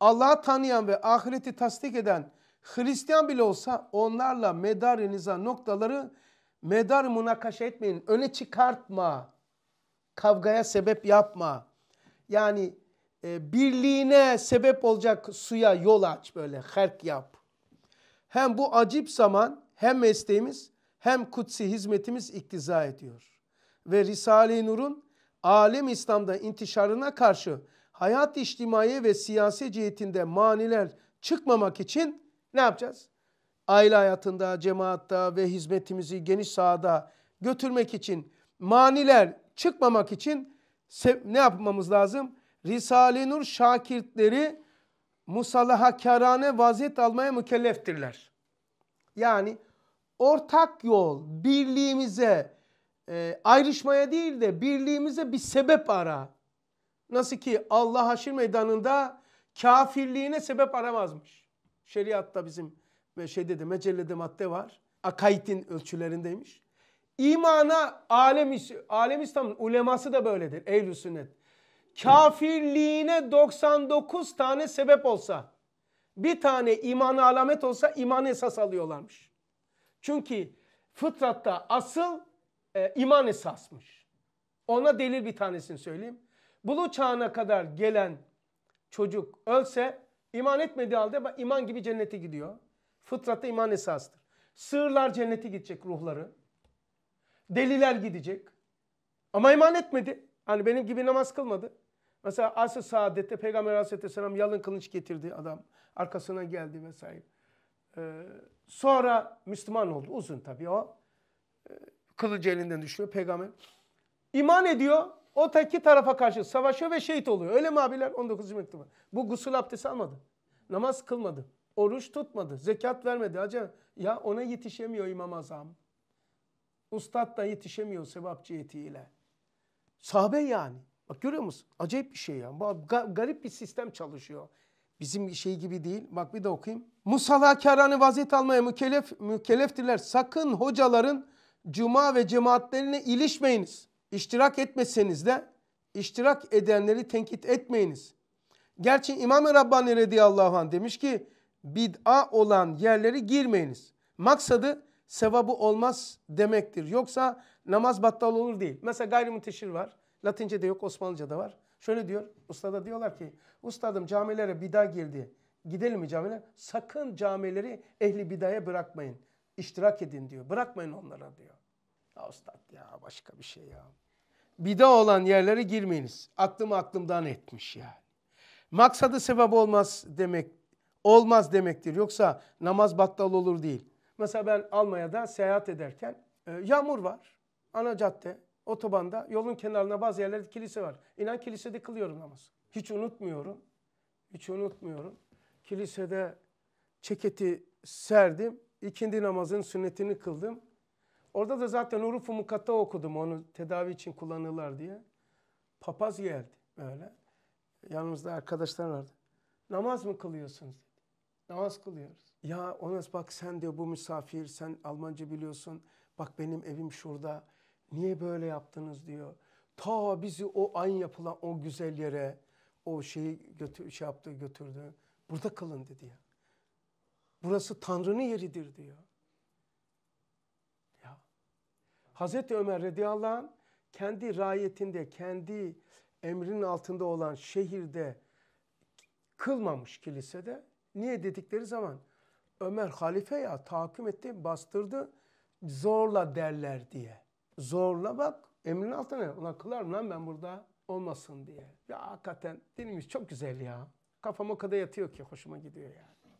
Allah'ı tanıyan ve ahireti tasdik eden Hristiyan bile olsa onlarla medarinize noktaları Medar münakaşa etmeyin. Öne çıkartma. Kavgaya sebep yapma. Yani e, birliğine sebep olacak suya yol aç böyle. Herk yap. Hem bu acip zaman hem mesleğimiz hem kutsi hizmetimiz iktiza ediyor. Ve Risale-i Nur'un alem İslam'da intişarına karşı hayat içtimai ve siyasi cihetinde maniler çıkmamak için ne yapacağız? aile hayatında, cemaatta ve hizmetimizi geniş sahada götürmek için maniler çıkmamak için ne yapmamız lazım? Risale-i Nur şakirtleri musalaha kerane vaziyet almaya mükelleftirler. Yani ortak yol birliğimize e, ayrışmaya değil de birliğimize bir sebep ara. Nasıl ki Allah haşir meydanında kafirliğine sebep aramazmış. Şeriatta bizim ve şeyde de mecellede madde var. Akaidin ölçülerindeymiş. İmana alem, alem İslam'ın uleması da böyledir. Eylül i sünnet. Kafirliğine 99 tane sebep olsa, bir tane imana alamet olsa iman esas alıyorlarmış. Çünkü fıtratta asıl e, iman esasmış. Ona delil bir tanesini söyleyeyim. Bulu çağına kadar gelen çocuk ölse iman etmediği halde iman gibi cennete gidiyor. Fıtratta iman esastır. Sığırlar cennete gidecek ruhları. Deliler gidecek. Ama iman etmedi. Hani benim gibi namaz kılmadı. Mesela asr saadette Peygamber aleyhisselam yalın kılıç getirdi adam. Arkasına geldi vesaire. Ee, sonra Müslüman oldu. Uzun tabii o. Ee, kılıcı elinden düşüyor peygamber. İman ediyor. O taki tarafa karşı savaşıyor ve şehit oluyor. Öyle mi abiler? 19. mektuba. Bu gusül abdesti almadı. Namaz kılmadı. Oruç tutmadı, zekat vermedi. Hacı ya ona yetişemiyor İmam Azam. Ustad da yetişemiyor sevap cihetiyle. Sahabe yani. Bak görüyor musun? Acayip bir şey ya. Garip bir sistem çalışıyor. Bizim şey gibi değil. Bak bir de okuyayım. Musala kerane vaziyet almaya mükellef, mükelleftirler. Sakın hocaların cuma ve cemaatlerine ilişmeyiniz. İştirak etmeseniz de iştirak edenleri tenkit etmeyiniz. Gerçi İmam-ı Rabbani radıyallahu anh demiş ki bid'a olan yerlere girmeyiniz. Maksadı sevabı olmaz demektir. Yoksa namaz battal olur değil. Mesela gayrimüteşir var. Latince de yok, Osmanlıca da var. Şöyle diyor, ustada diyorlar ki, ustadım camilere bida girdi. Gidelim mi camiler? Sakın camileri ehli bidaya bırakmayın. İştirak edin diyor. Bırakmayın onlara diyor. Ya ustad ya başka bir şey ya. Bida olan yerlere girmeyiniz. Aklım aklımdan etmiş ya. Maksadı sevabı olmaz demek olmaz demektir. Yoksa namaz battal olur değil. Mesela ben Almanya'da seyahat ederken e, yağmur var. Ana cadde, otobanda yolun kenarına bazı yerlerde kilise var. İnan kilisede kılıyorum namaz. Hiç unutmuyorum. Hiç unutmuyorum. Kilisede çeketi serdim. ikindi namazın sünnetini kıldım. Orada da zaten Uruf-u Mukatta okudum onu tedavi için kullanırlar diye. Papaz geldi böyle. Yanımızda arkadaşlar vardı. Namaz mı kılıyorsunuz? Namaz kılıyoruz. Ya Onas bak sen diyor bu misafir, sen Almanca biliyorsun. Bak benim evim şurada. Niye böyle yaptınız diyor. Ta bizi o an yapılan o güzel yere o şeyi götür, şey yaptı götürdü. Burada kalın dedi ya. Burası Tanrı'nın yeridir diyor. Ya. Hazreti Ömer radıyallahu anh kendi rayetinde, kendi emrinin altında olan şehirde kılmamış kilisede Niye dedikleri zaman Ömer halife ya tahakküm etti, bastırdı, zorla derler diye. Zorla bak emrin altına ona kılarım lan ben burada olmasın diye. Ya hakikaten dinimiz çok güzel ya. Kafam o kadar yatıyor ki hoşuma gidiyor yani.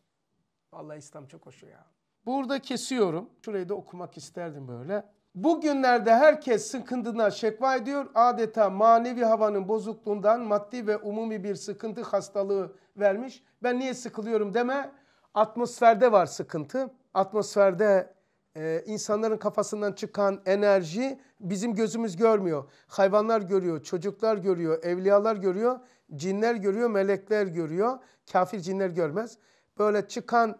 Vallahi İslam çok hoşu ya. Burada kesiyorum. Şurayı da okumak isterdim böyle. Bugünlerde herkes sıkıntından şekva ediyor. Adeta manevi havanın bozukluğundan maddi ve umumi bir sıkıntı hastalığı vermiş. Ben niye sıkılıyorum deme. Atmosferde var sıkıntı. Atmosferde e, insanların kafasından çıkan enerji bizim gözümüz görmüyor. Hayvanlar görüyor, çocuklar görüyor, evliyalar görüyor, cinler görüyor, melekler görüyor. Kafir cinler görmez. Böyle çıkan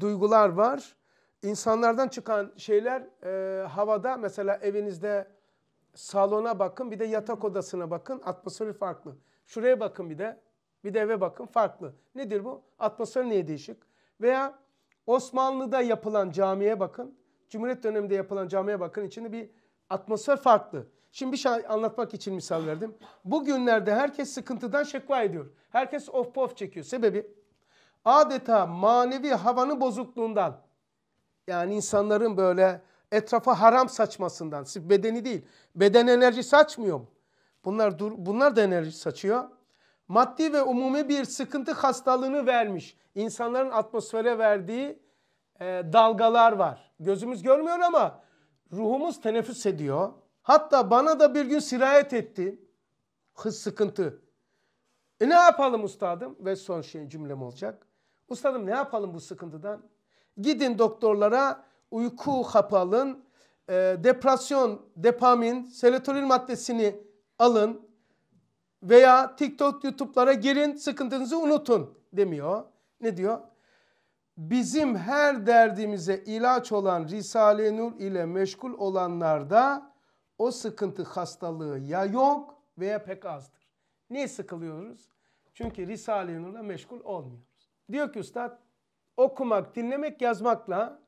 duygular var insanlardan çıkan şeyler e, havada mesela evinizde salona bakın bir de yatak odasına bakın atmosferi farklı. Şuraya bakın bir de bir de eve bakın farklı. Nedir bu? Atmosfer niye değişik? Veya Osmanlı'da yapılan camiye bakın. Cumhuriyet döneminde yapılan camiye bakın. İçinde bir atmosfer farklı. Şimdi bir şey anlatmak için misal verdim. Bugünlerde herkes sıkıntıdan şekva ediyor. Herkes of pof çekiyor. Sebebi adeta manevi havanın bozukluğundan yani insanların böyle etrafa haram saçmasından, sırf bedeni değil, beden enerji saçmıyor Bunlar, dur, bunlar da enerji saçıyor. Maddi ve umumi bir sıkıntı hastalığını vermiş. İnsanların atmosfere verdiği e, dalgalar var. Gözümüz görmüyor ama ruhumuz teneffüs ediyor. Hatta bana da bir gün sirayet etti. Hız sıkıntı. E ne yapalım ustadım? Ve son şey cümlem olacak. Ustadım ne yapalım bu sıkıntıdan? Gidin doktorlara uyku hapı alın, e, depresyon, depamin, serotonin maddesini alın veya TikTok, YouTube'lara girin sıkıntınızı unutun demiyor. Ne diyor? Bizim her derdimize ilaç olan Risale-i Nur ile meşgul olanlarda o sıkıntı hastalığı ya yok veya pek azdır. Niye sıkılıyoruz? Çünkü Risale-i Nur'la meşgul olmuyoruz. Diyor ki üstad okumak, dinlemek, yazmakla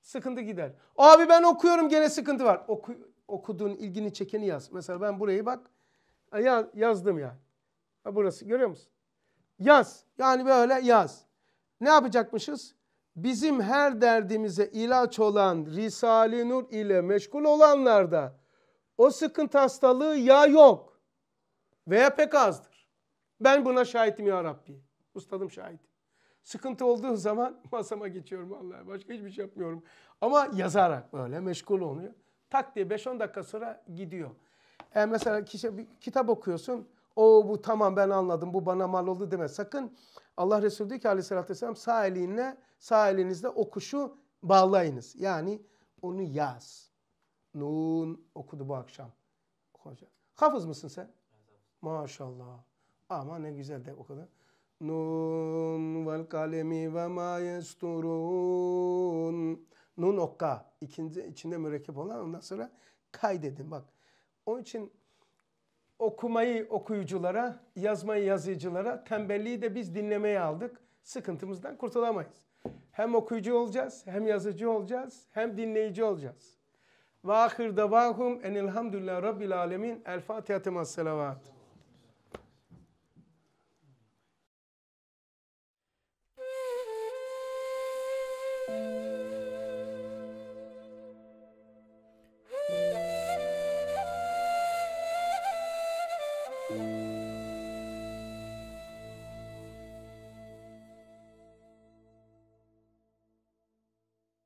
sıkıntı gider. Abi ben okuyorum gene sıkıntı var. Oku, okuduğun ilgini çekeni yaz. Mesela ben burayı bak e, ya, yazdım yani. Ha, burası görüyor musun? Yaz. Yani böyle yaz. Ne yapacakmışız? Bizim her derdimize ilaç olan Risale-i Nur ile meşgul olanlarda o sıkıntı hastalığı ya yok veya pek azdır. Ben buna şahitim ya Rabbi. Ustadım şahit. Sıkıntı olduğu zaman masama geçiyorum vallahi. Başka hiçbir şey yapmıyorum. Ama yazarak böyle meşgul oluyor. Tak diye 5-10 dakika sonra gidiyor. E mesela kişi, bir kitap okuyorsun. O bu tamam ben anladım bu bana mal oldu deme. Sakın Allah Resulü diyor ki aleyhissalatü vesselam sağ elinle sağ elinizle okuşu bağlayınız. Yani onu yaz. Nun okudu bu akşam. Hoca. Hafız mısın sen? Maşallah. Ama ne güzel de okudu. Nun vel kalemi ve ma yesturun. Nun okka. İkinci, içinde mürekkep olan ondan sonra kaydedin. Bak onun için okumayı okuyuculara, yazmayı yazıcılara, tembelliği de biz dinlemeye aldık. Sıkıntımızdan kurtulamayız. Hem okuyucu olacağız, hem yazıcı olacağız, hem dinleyici olacağız. Ve ahir davahum enilhamdülillah rabbil alemin. El Fatiha temas